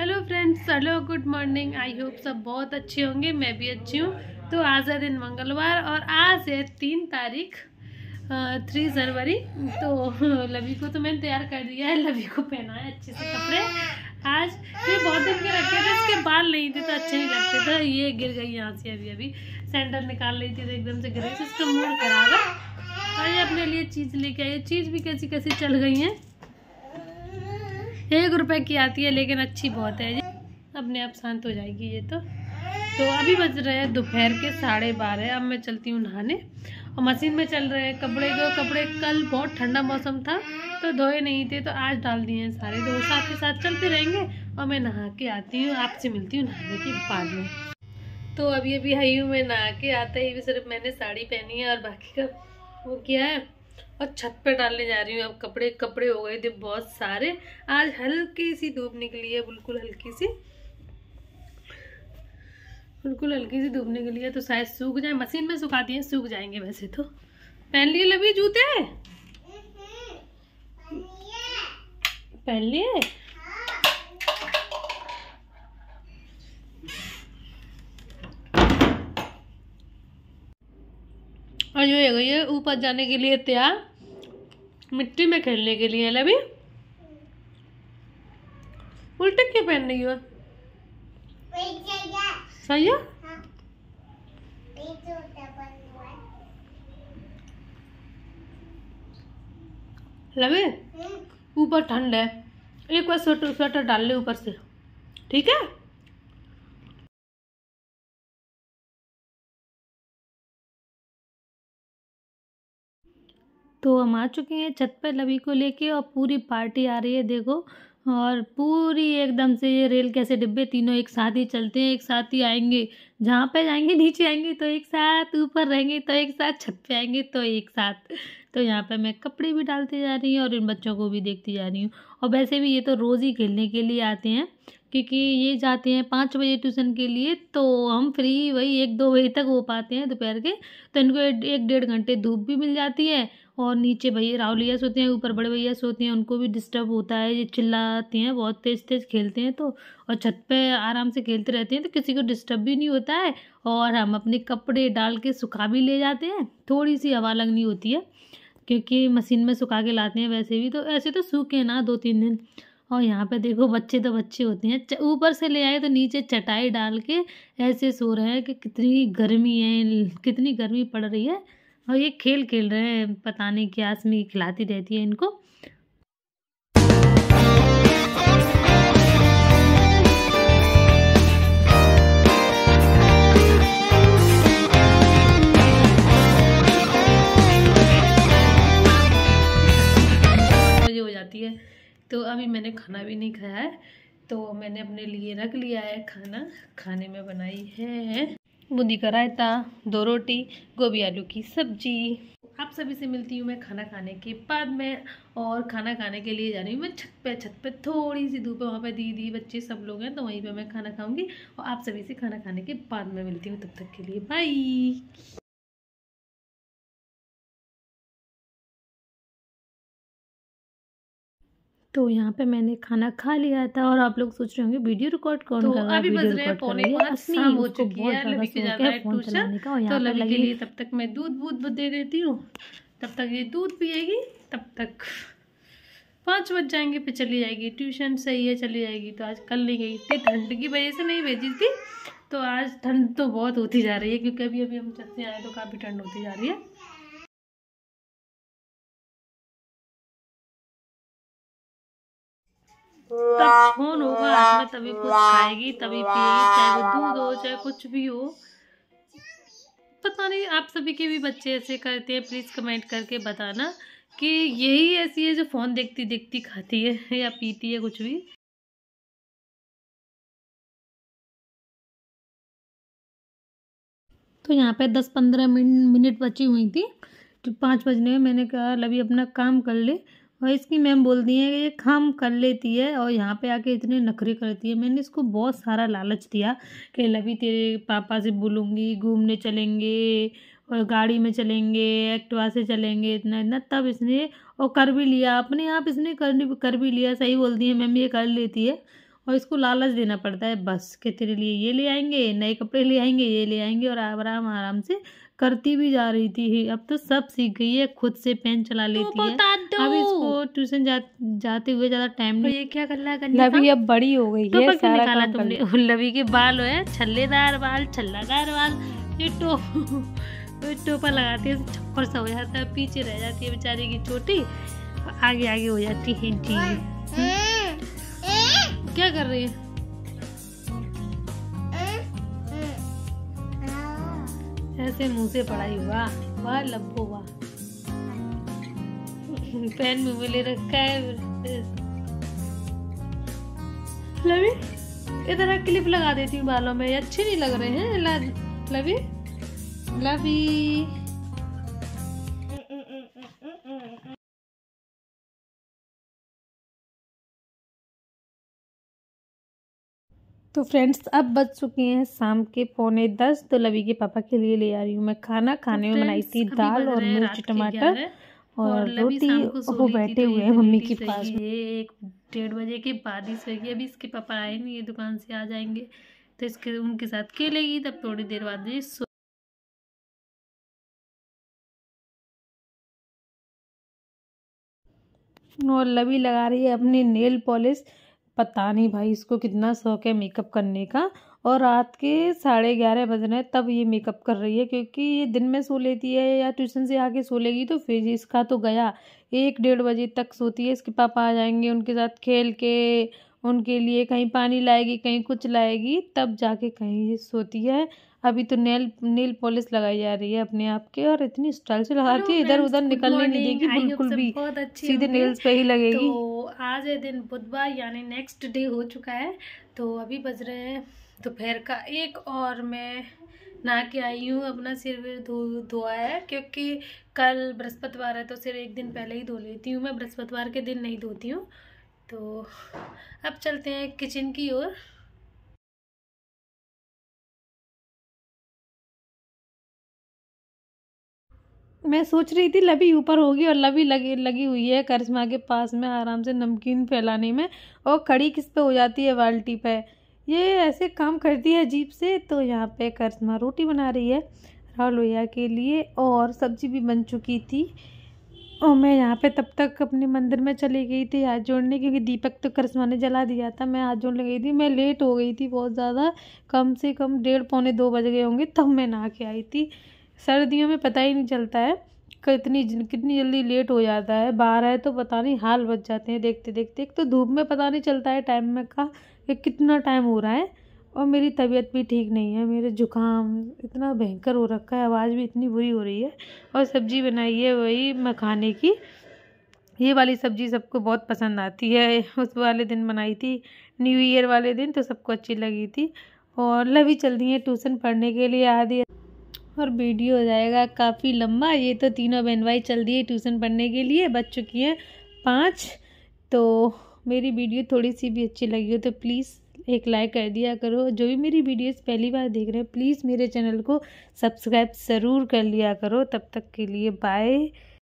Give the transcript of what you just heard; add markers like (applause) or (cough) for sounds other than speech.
Hello friends hello good morning I hope सब बहुत अच्छे होंगे मैं भी अच्छी हूँ तो आज है दिन मंगलवार और आज है तीन तारीख थ्री जनवरी तो लवी को तो मैंने तैयार कर दिया है लवी को पहना है अच्छे से कपड़े आज ये बहुत दिन के रखे थे इसके बाल नहीं थे तो अच्छे नहीं लगते थे ये गिर गई यहाँ से अभी अभी सैंडल निकाल रही थी तो एकदम से गिर गई तो इसका मूड खराब है और ये अपने लिए चीज़ लेके आई चीज़ भी कैसी कैसी चल गई हैं एक रुपए की आती है लेकिन अच्छी बहुत है अपने आप शांत हो जाएगी ये तो तो अभी बज रहे हैं दोपहर के साढ़े बारह अब मैं चलती हूँ नहाने और मशीन में चल रहे हैं कपड़े दो कपड़े कल बहुत ठंडा मौसम था तो धोए नहीं थे तो आज डाल दिए हैं सारे तो साथ के साथ चलते रहेंगे और मैं नहा के आती हूँ आपसे मिलती हूँ नहाने के बाद में तो अभी अभी आई हूँ मैं नहा के आते ही सिर्फ मैंने साड़ी पहनी है और बाकी का वो किया है और छत पर डालने जा रही हूँ अब कपड़े कपड़े हो गए थे बहुत सारे आज हल्की सी धूप निकली है बिल्कुल हल्की सी बिल्कुल हल्की सी धूप निकली है तो शायद सूख जाए मशीन में सुखा दिए सूख जाएंगे वैसे तो पहन लिए लभी जूते हम्म, पहन लिए और जो है गई है ऊपर जाने के लिए तैयार मिट्टी में खेलने के लिए लभी उल्टे क्यों पहन रही हो सही है लवे हम्म। ऊपर ठंड है एक बार स्वेटर स्वेटर डाल ले ऊपर से ठीक है तो हम आ चुके हैं छत पर लवी को लेके और पूरी पार्टी आ रही है देखो और पूरी एकदम से ये रेल कैसे डिब्बे तीनों एक साथ ही चलते हैं एक साथ ही आएंगे जहाँ पे जाएंगे नीचे आएंगे तो एक साथ ऊपर रहेंगे तो एक साथ छत पे आएंगे तो एक साथ तो यहाँ पे मैं कपड़े भी डालती जा रही हूँ और इन बच्चों को भी देखती जा रही हूँ और वैसे भी ये तो रोज़ ही खेलने के लिए आते हैं क्योंकि ये जाते हैं पाँच बजे ट्यूशन के लिए तो हम फ्री वही एक दो बजे तक हो पाते हैं दोपहर के तो इनको एक डेढ़ घंटे धूप भी मिल जाती है और नीचे भैया रावलिया सोते हैं ऊपर बड़े भैया सोते हैं उनको भी डिस्टर्ब होता है ये चिल्लाते हैं बहुत तेज़ तेज़ खेलते हैं तो और छत पे आराम से खेलते रहते हैं तो किसी को डिस्टर्ब भी नहीं होता है और हम अपने कपड़े डाल के सुखा भी ले जाते हैं थोड़ी सी हवा लगनी होती है क्योंकि मशीन में सुखा के लाते हैं वैसे भी तो ऐसे तो सूखे ना दो तीन दिन और यहाँ पे देखो बच्चे तो बच्चे होते हैं ऊपर से ले आए तो नीचे चटाई डाल के ऐसे सो रहे हैं कि कितनी गर्मी है कितनी गर्मी पड़ रही है और ये खेल खेल रहे हैं पता नहीं क्या आसमी खिलाती रहती है इनको तो मैंने अपने लिए रख लिया है खाना खाने में बनाई है बूंदी का रायता दो रोटी गोभी आलू की सब्जी आप सभी से मिलती हूँ मैं खाना खाने के बाद मैं और खाना खाने के लिए जा रही हूँ मैं छत पे छत पे थोड़ी सी धूप है वहाँ पे दीदी बच्चे सब लोग हैं तो वहीं पे मैं खाना खाऊंगी और आप सभी से खाना खाने के बाद मैं मिलती हूँ तब तक के लिए बाय तो यहाँ पे मैंने खाना खा लिया था और आप लोग सोच रहे होंगे वीडियो रिकॉर्ड कौन तो कर अभी बज रहे हैं पौने शाम अच्छा, हाँ, हो चुकी है लवी के जाना है ट्यूशन तो लवी के लिए तब तक मैं दूध वूध दे देती हूँ तब तक ये दूध पिएगी तब तक पाँच बज जाएंगे फिर चली जाएगी ट्यूशन सही है चली जाएगी तो आज कल नहीं गई इतनी ठंड की वजह से नहीं भेजी थी तो आज ठंड तो बहुत होती जा रही है क्योंकि अभी अभी हम चलते आए तो काफ़ी ठंड होती जा रही है तब फोन होगा हाथ में तभी कुछ खाएगी तभी पिएगी चाहे वो दूध हो चाहे कुछ भी हो पता नहीं आप सभी के भी बच्चे ऐसे करते हैं प्लीज़ कमेंट करके बताना कि यही ऐसी है जो फ़ोन देखती देखती खाती है (laughs) या पीती है कुछ भी तो यहाँ पे दस पंद्रह मिनट बची हुई थी तो पाँच बजने में मैंने कहा अभी अपना काम कर ले और इसकी मैम बोलती हैं कि ये काम कर लेती है और यहाँ पे आके इतने नखरे करती है मैंने इसको बहुत सारा लालच दिया कि लवी तेरे पापा से बोलूँगी घूमने चलेंगे और गाड़ी में चलेंगे एक्टिवा से चलेंगे इतना इतना तब इसने और कर भी लिया अपने आप इसने कर कर भी लिया सही बोलती है मैम ये कर लेती है और इसको लालच देना पड़ता है बस कि तेरे लिए ये ले आएंगे नए कपड़े ले आएंगे ये ले आएंगे और आराम आराम से करती भी जा रही थी अब तो सब सीख गई है खुद से पेन चला लेती है अब इसको ट्यूशन जा, जाते हुए ज्यादा टाइम तो नहीं ये क्या कर है लवी अब बड़ी हो गई तो है सारा निकाला तुमने (laughs) लवी के बाल हो छल्लेदार बाल छल्लादार बाल ये टोप (laughs) टोपा लगाती है छप्पर सा हो जाता है पीछे रह जाती है बेचारे की चोटी आगे आगे हो जाती है हम्म। क्या कर रही है पढ़ने से मुंह से पढ़ाई हुआ वाह लब्बो वाह पेन मुँह में ले रखा है लवी इधर क्लिप लगा देती हूँ बालों में अच्छे नहीं लग रहे हैं लवी लवी तो फ्रेंड्स अब बज चुके हैं शाम के पौने दस तो लवी के पापा के लिए ले आ रही हूँ मैं खाना तो खाने में बनाई थी दाल और मिर्च टमाटर और रोटी वो बैठे तो हुए हैं मम्मी के पास ये एक डेढ़ बजे के बाद ही सोएगी अभी इसके पापा आए नहीं ये दुकान से आ जाएंगे तो इसके उनके साथ खेलेगी तब थोड़ी देर बाद और लवी लगा रही है अपनी नेल पॉलिश पता नहीं भाई इसको कितना शौक है मेकअप करने का और रात के साढ़े ग्यारह बज रहे तब ये मेकअप कर रही है क्योंकि ये दिन में सो लेती है या ट्यूशन से आके सो लेगी तो फिर इसका तो गया एक डेढ़ बजे तक सोती है इसके पापा आ जाएंगे उनके साथ खेल के उनके लिए कहीं पानी लाएगी कहीं कुछ लाएगी तब जाके कहीं ये सोती है अभी तो नेल नेल पॉलिश लगाई जा रही है अपने आप के और इतनी स्टाइल से लगाती है इधर उधर निकलने नहीं देगी बिल्कुल भी सीधे नेल्स पे ही लगेगी तो आज है दिन बुधवार यानी नेक्स्ट डे हो चुका है तो अभी बज रहे हैं दोपहर का एक और मैं नहा के आई हूँ अपना सिर विर धो धोआ है क्योंकि कल बृहस्पतिवार है तो सिर एक दिन पहले ही धो लेती हूँ मैं बृहस्पतिवार के दिन नहीं धोती हूँ तो अब चलते हैं किचन की ओर मैं सोच रही थी लभी ऊपर होगी और लभी लगी लगी हुई है करिश्मा के पास में आराम से नमकीन फैलाने में और खड़ी किस पे हो जाती है बाल्टी पे ये ऐसे काम करती है अजीब से तो यहाँ पे करिश्मा रोटी बना रही है राहुल भैया के लिए और सब्जी भी बन चुकी थी और मैं यहाँ पे तब तक अपने मंदिर में चली गई थी हाथ जोड़ने क्योंकि दीपक तो करिश्मा ने जला दिया था मैं हाथ जोड़ने गई थी मैं लेट हो गई थी बहुत ज़्यादा कम से कम डेढ़ पौने दो बज गए होंगे तब मैं नहा के आई थी सर्दियों में पता ही नहीं चलता है कितनी कितनी जल्दी लेट हो जाता है बाहर आए तो पता नहीं हाल बच जाते हैं देखते देखते एक तो धूप में पता नहीं चलता है टाइम में का कि कितना टाइम हो रहा है और मेरी तबीयत भी ठीक नहीं है मेरे जुकाम इतना भयंकर हो रखा है आवाज़ भी इतनी बुरी हो रही है और सब्ज़ी बनाई है वही मखाने की ये वाली सब्ज़ी सबको बहुत पसंद आती है उस वाले दिन बनाई थी न्यू ईयर वाले दिन तो सबको अच्छी लगी थी और लवी चल दी है ट्यूसन पढ़ने के लिए आधी और वीडियो हो जाएगा काफ़ी लंबा ये तो तीनों बहन भाई चल दिए ट्यूशन पढ़ने के लिए बच चुकी हैं पाँच तो मेरी वीडियो थोड़ी सी भी अच्छी लगी हो तो प्लीज़ एक लाइक कर दिया करो जो भी मेरी वीडियोस पहली बार देख रहे हैं प्लीज़ मेरे चैनल को सब्सक्राइब ज़रूर कर लिया करो तब तक के लिए बाय